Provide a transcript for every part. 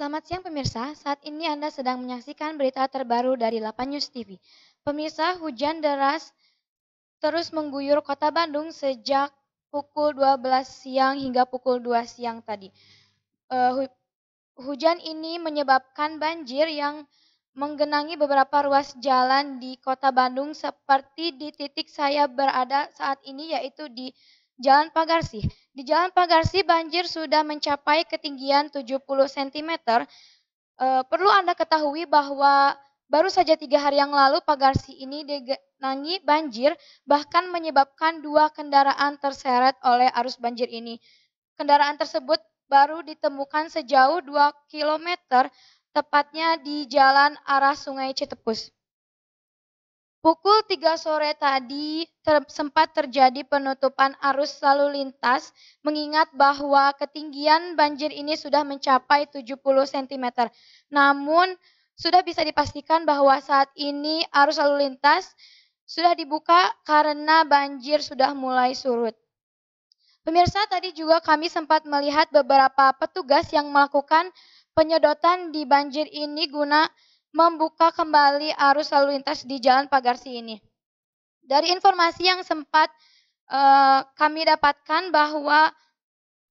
Selamat siang pemirsa, saat ini Anda sedang menyaksikan berita terbaru dari 8 News TV. Pemirsa, hujan deras terus mengguyur kota Bandung sejak pukul 12 siang hingga pukul 2 siang tadi. Uh, hu hujan ini menyebabkan banjir yang menggenangi beberapa ruas jalan di kota Bandung seperti di titik saya berada saat ini yaitu di Jalan Pagarsi. Di Jalan Pagarsi banjir sudah mencapai ketinggian 70 cm. E, perlu Anda ketahui bahwa baru saja tiga hari yang lalu Pagarsi ini digenangi banjir, bahkan menyebabkan dua kendaraan terseret oleh arus banjir ini. Kendaraan tersebut baru ditemukan sejauh 2 km, tepatnya di jalan arah Sungai Citepus. Pukul 3 sore tadi ter sempat terjadi penutupan arus lalu lintas mengingat bahwa ketinggian banjir ini sudah mencapai 70 cm. Namun sudah bisa dipastikan bahwa saat ini arus lalu lintas sudah dibuka karena banjir sudah mulai surut. Pemirsa tadi juga kami sempat melihat beberapa petugas yang melakukan penyedotan di banjir ini guna membuka kembali arus lalu lintas di Jalan Pagarsi ini. Dari informasi yang sempat e, kami dapatkan bahwa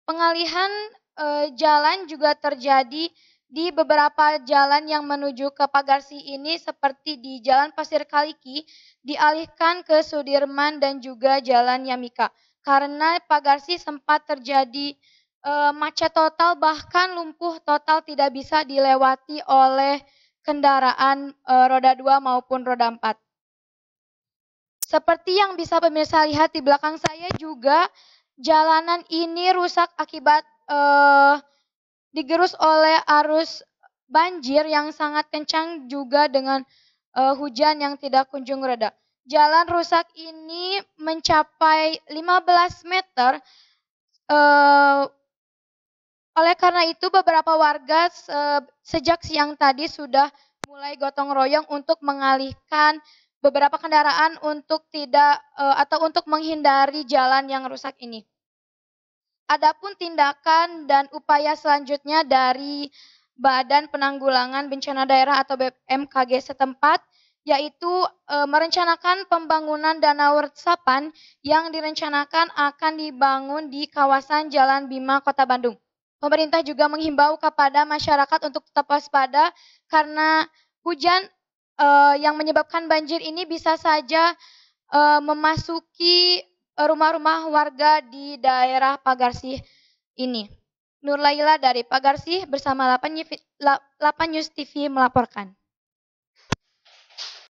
pengalihan e, jalan juga terjadi di beberapa jalan yang menuju ke Pagarsi ini seperti di Jalan Pasir Kaliki dialihkan ke Sudirman dan juga Jalan Yamika karena Pagarsi sempat terjadi e, macet total bahkan lumpuh total tidak bisa dilewati oleh kendaraan e, roda 2 maupun roda 4. Seperti yang bisa pemirsa lihat di belakang saya juga jalanan ini rusak akibat e, digerus oleh arus banjir yang sangat kencang juga dengan e, hujan yang tidak kunjung reda. Jalan rusak ini mencapai 15 meter oleh karena itu, beberapa warga se eh, sejak siang tadi sudah mulai gotong royong untuk mengalihkan beberapa kendaraan untuk tidak eh, atau untuk menghindari jalan yang rusak ini. Adapun tindakan dan upaya selanjutnya dari Badan Penanggulangan Bencana Daerah atau BMKG setempat yaitu e, merencanakan pembangunan danau resapan yang direncanakan akan dibangun di kawasan Jalan Bima Kota Bandung. Pemerintah juga menghimbau kepada masyarakat untuk tetap waspada karena hujan uh, yang menyebabkan banjir ini bisa saja uh, memasuki rumah-rumah warga di daerah Pagarsih ini. Nur Laila dari Pagarsih bersama 8 News TV melaporkan.